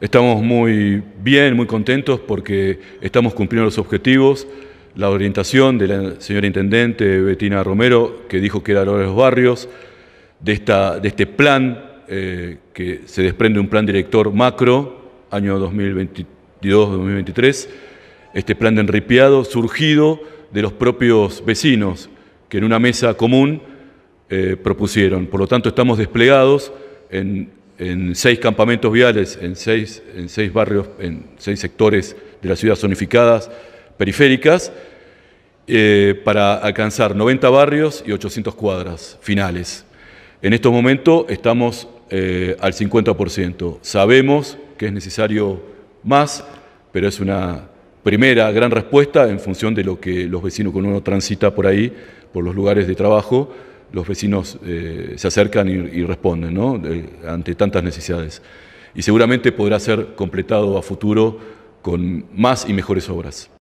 Estamos muy bien, muy contentos porque estamos cumpliendo los objetivos. La orientación de la señora Intendente Betina Romero, que dijo que era la de los barrios, de, esta, de este plan, eh, que se desprende un plan director macro, año 2022-2023, este plan de enripiado surgido de los propios vecinos, que en una mesa común eh, propusieron. Por lo tanto, estamos desplegados en en seis campamentos viales, en seis, en seis barrios, en seis sectores de las ciudades zonificadas periféricas, eh, para alcanzar 90 barrios y 800 cuadras finales. En estos momentos estamos eh, al 50%. Sabemos que es necesario más, pero es una primera gran respuesta en función de lo que los vecinos con uno transita por ahí, por los lugares de trabajo, los vecinos eh, se acercan y, responden ante tantas necesidades. Y seguramente podrá ser completado a futuro con más y mejores obras.